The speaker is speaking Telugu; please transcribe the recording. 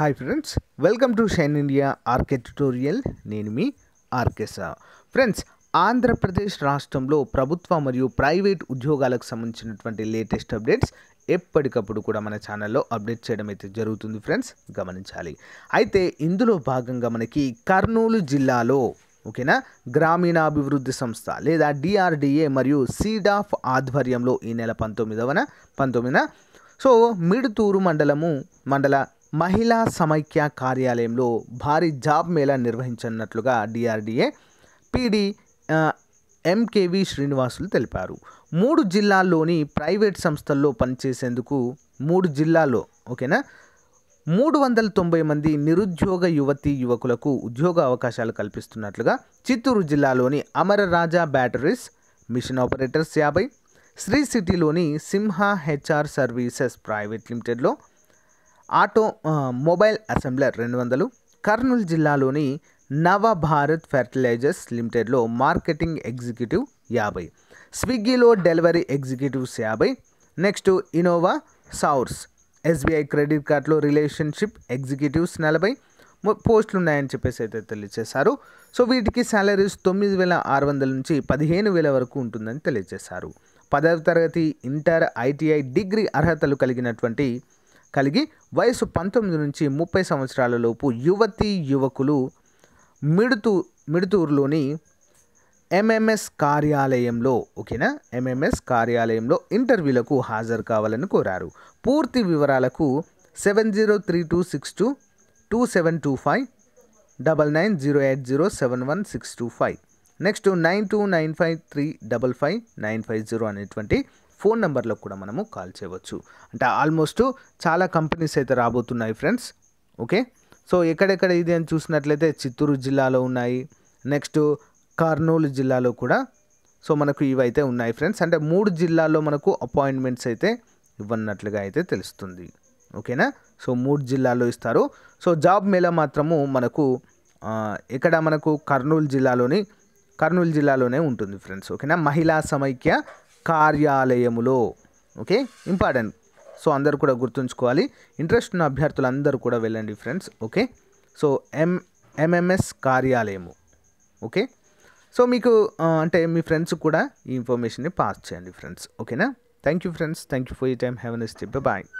hi friends welcome to shine India RK tutorial నేను మీ ఆర్కేసా ఫ్రెండ్స్ ఆంధ్రప్రదేశ్ రాష్ట్రంలో ప్రభుత్వ మరియు ప్రైవేట్ ఉద్యోగాలకు సంబంధించినటువంటి లేటెస్ట్ అప్డేట్స్ ఎప్పటికప్పుడు కూడా మన ఛానల్లో అప్డేట్ చేయడం అయితే జరుగుతుంది ఫ్రెండ్స్ గమనించాలి అయితే ఇందులో భాగంగా మనకి కర్నూలు జిల్లాలో ఓకేనా గ్రామీణాభివృద్ధి సంస్థ లేదా డిఆర్డిఏ మరియు సీడాఫ్ ఆధ్వర్యంలో ఈ నెల పంతొమ్మిదవన పంతొమ్మిదిన సో మిడుతూరు మండలము మండల మహిళా సమైక్య కార్యాలయంలో భారీ జాబ్ మేళా నిర్వహించనున్నట్లుగా డిఆర్డీఏ పీడీ ఎంకేవి శ్రీనివాసులు తెలిపారు మూడు జిల్లాల్లోని ప్రైవేట్ సంస్థల్లో పనిచేసేందుకు మూడు జిల్లాల్లో ఓకేనా మూడు వందల తొంభై మంది నిరుద్యోగ యువతి యువకులకు ఉద్యోగ అవకాశాలు కల్పిస్తున్నట్లుగా చిత్తూరు జిల్లాలోని అమరరాజా బ్యాటరీస్ మిషన్ ఆపరేటర్స్ యాభై శ్రీ సిటీలోని సింహ హెచ్ఆర్ సర్వీసెస్ ప్రైవేట్ లిమిటెడ్లో ఆటో మొబైల్ అసెంబ్లర్ రెండు వందలు కర్నూలు జిల్లాలోని నవభారత్ ఫెర్టిలైజర్స్ లిమిటెడ్లో మార్కెటింగ్ ఎగ్జిక్యూటివ్ యాభై స్విగ్గీలో డెలివరీ ఎగ్జిక్యూటివ్స్ యాభై next Innova sources SBI credit కార్డులో రిలేషన్షిప్ ఎగ్జిక్యూటివ్స్ నలభై పోస్టులు ఉన్నాయని చెప్పేసి అయితే తెలియజేశారు సో వీటికి శాలరీస్ తొమ్మిది వేల ఆరు వందల నుంచి పదిహేను వేల వరకు ఉంటుందని తెలియజేశారు పదవ తరగతి ఇంటర్ ఐటీఐ డిగ్రీ అర్హతలు కలిగినటువంటి కలిగి వయసు పంతొమ్మిది నుంచి ముప్పై సంవత్సరాలలోపు యువతి యువకులు మిడుతూ మిడుతూరులోని ఎంఎంఎస్ కార్యాలయంలో ఓకేనా ఎంఎంఎస్ కార్యాలయంలో ఇంటర్వ్యూలకు హాజరు కావాలని కోరారు పూర్తి వివరాలకు seven zero three two six two two seven two five double nine zero eight zero seven one six two five next nine two nine five three double five nine five zero అనేటువంటి ఫోన్ నెంబర్లకు కూడా మనము కాల్ చేయవచ్చు అంటే ఆల్మోస్ట్ చాలా కంపెనీస్ అయితే రాబోతున్నాయి ఫ్రెండ్స్ ఓకే సో ఎక్కడెక్కడ ఇది అని చూసినట్లయితే చిత్తూరు జిల్లాలో ఉన్నాయి నెక్స్ట్ కర్నూలు జిల్లాలో కూడా సో మనకు ఇవైతే ఉన్నాయి ఫ్రెండ్స్ అంటే మూడు జిల్లాల్లో మనకు అపాయింట్మెంట్స్ అయితే ఇవ్వనట్లుగా అయితే తెలుస్తుంది ఓకేనా సో మూడు జిల్లాల్లో ఇస్తారు సో జాబ్ మేళా మాత్రము మనకు ఇక్కడ మనకు కర్నూలు జిల్లాలోని కర్నూలు జిల్లాలోనే ఉంటుంది ఫ్రెండ్స్ ఓకేనా మహిళా సమైక్య కార్యాలయములో ఓకే ఇంపార్టెంట్ సో అందరు కూడా గుర్తుంచుకోవాలి ఇంట్రెస్ట్ ఉన్న అభ్యర్థులందరూ కూడా వెళ్ళండి friends okay so M MMS కార్యాలయము ఓకే సో మీకు అంటే మీ ఫ్రెండ్స్ కూడా ఈ ఇన్ఫర్మేషన్ని పాస్ చేయండి ఫ్రెండ్స్ ఓకేనా thank you friends thank you for you time have ఎస్ టిప్ బాయ్